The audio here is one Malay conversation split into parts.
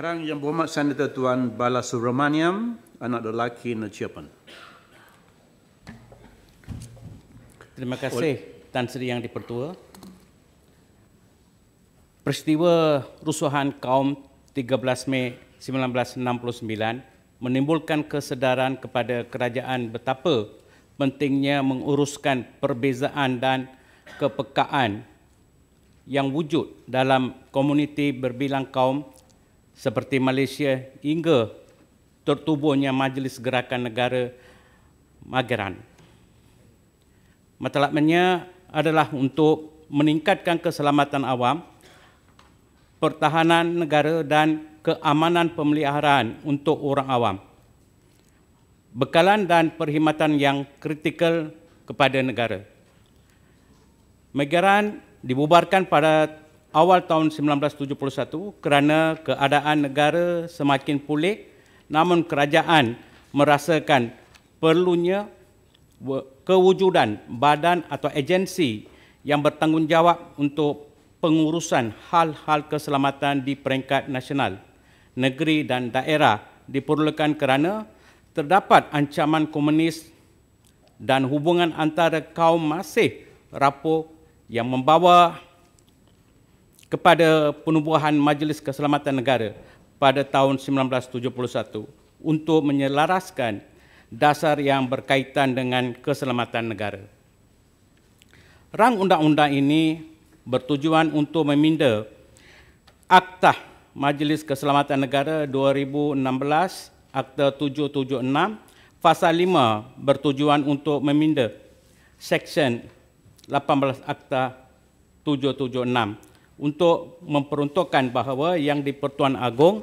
Sekarang yang berhormat Senator Tuan Bala Subramaniam, anak lelaki Nechirpan. Terima kasih Tan Sri Yang Dipertua. Peristiwa rusuhan kaum 13 Mei 1969 menimbulkan kesedaran kepada kerajaan betapa pentingnya menguruskan perbezaan dan kepekaan yang wujud dalam komuniti berbilang kaum seperti Malaysia hingga tertubuhnya Majlis Gerakan Negara Mageran. Matlamatnya adalah untuk meningkatkan keselamatan awam, pertahanan negara dan keamanan pemeliharaan untuk orang awam. Bekalan dan perkhidmatan yang kritikal kepada negara. Mageran dibubarkan pada awal tahun 1971 kerana keadaan negara semakin pulih namun kerajaan merasakan perlunya kewujudan badan atau agensi yang bertanggungjawab untuk pengurusan hal-hal keselamatan di peringkat nasional, negeri dan daerah diperlukan kerana terdapat ancaman komunis dan hubungan antara kaum masih rapuh yang membawa kepada penubuhan Majlis Keselamatan Negara pada tahun 1971 untuk menyelaraskan dasar yang berkaitan dengan keselamatan negara. Rang undang-undang ini bertujuan untuk meminda Akta Majlis Keselamatan Negara 2016 Akta 776 Fasa 5 bertujuan untuk meminda Seksyen 18 Akta 776 untuk memperuntukkan bahawa yang di Pertuan Agong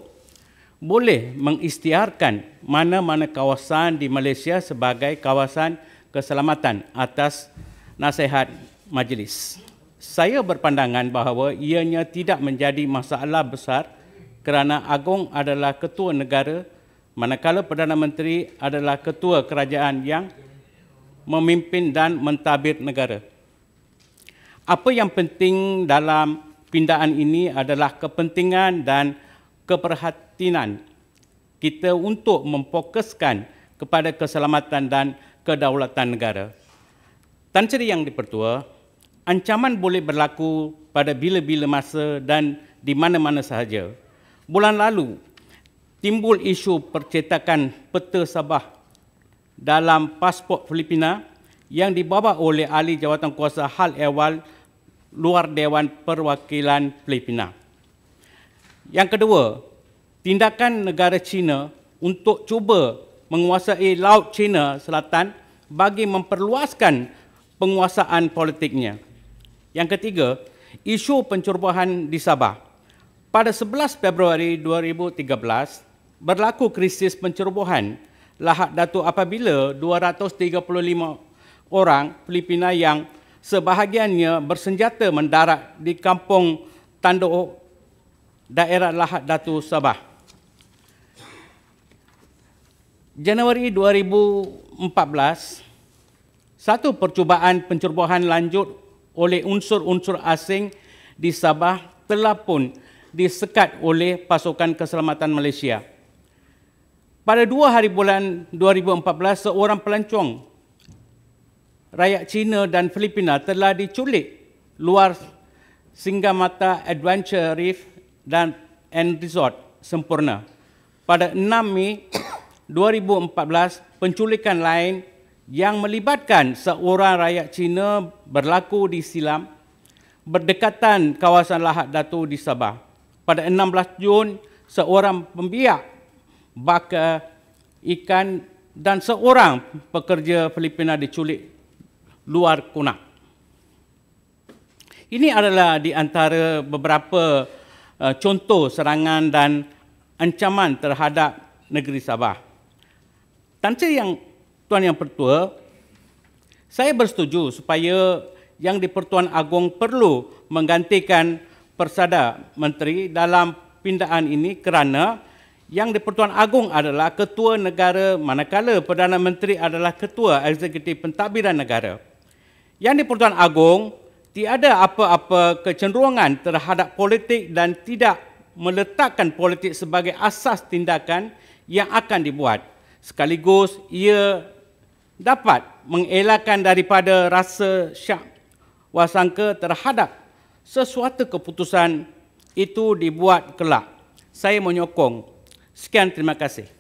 boleh mengisytiharkan mana-mana kawasan di Malaysia sebagai kawasan keselamatan atas nasihat majlis. Saya berpandangan bahawa ianya tidak menjadi masalah besar kerana Agong adalah ketua negara manakala Perdana Menteri adalah ketua kerajaan yang memimpin dan mentadbir negara. Apa yang penting dalam pindaan ini adalah kepentingan dan keperhatinan kita untuk memfokuskan kepada keselamatan dan kedaulatan negara. Tan Sri Yang Dipertua, ancaman boleh berlaku pada bila-bila masa dan di mana-mana sahaja. Bulan lalu, timbul isu percetakan peta Sabah dalam pasport Filipina yang dibawa oleh ahli jawatan kuasa hal ehwal luar Dewan Perwakilan Filipina. Yang kedua, tindakan negara China untuk cuba menguasai Laut China Selatan bagi memperluaskan penguasaan politiknya. Yang ketiga, isu pencerobohan di Sabah. Pada 11 Februari 2013, berlaku krisis pencerobohan lahat datu apabila 235 orang Filipina yang sebahagiannya bersenjata mendarat di kampung Tando, daerah Lahat Datu Sabah. Januari 2014, satu percubaan pencerobohan lanjut oleh unsur-unsur asing di Sabah telah pun disekat oleh pasukan keselamatan Malaysia. Pada dua hari bulan 2014, seorang pelancong rakyat Cina dan Filipina telah diculik luar Singa Adventure Reef dan and Resort sempurna. Pada 6 Mei 2014, penculikan lain yang melibatkan seorang rakyat Cina berlaku di Silam berdekatan kawasan Lahat Datu di Sabah. Pada 16 Jun, seorang pembiak bakar ikan dan seorang pekerja Filipina diculik luar kunak. Ini adalah di antara beberapa uh, contoh serangan dan ancaman terhadap negeri Sabah. Tanca yang Tuan Yang Pertua, saya bersetuju supaya Yang di-Pertuan Agong perlu menggantikan Persada Menteri dalam pindaan ini kerana Yang di-Pertuan Agong adalah ketua negara manakala Perdana Menteri adalah ketua eksekutif pentadbiran negara. Yang di-Pertuan Agong tiada apa-apa kecenderungan terhadap politik dan tidak meletakkan politik sebagai asas tindakan yang akan dibuat. Sekaligus ia dapat mengelakkan daripada rasa syak wasangka terhadap sesuatu keputusan itu dibuat kelak. Saya menyokong. Sekian terima kasih.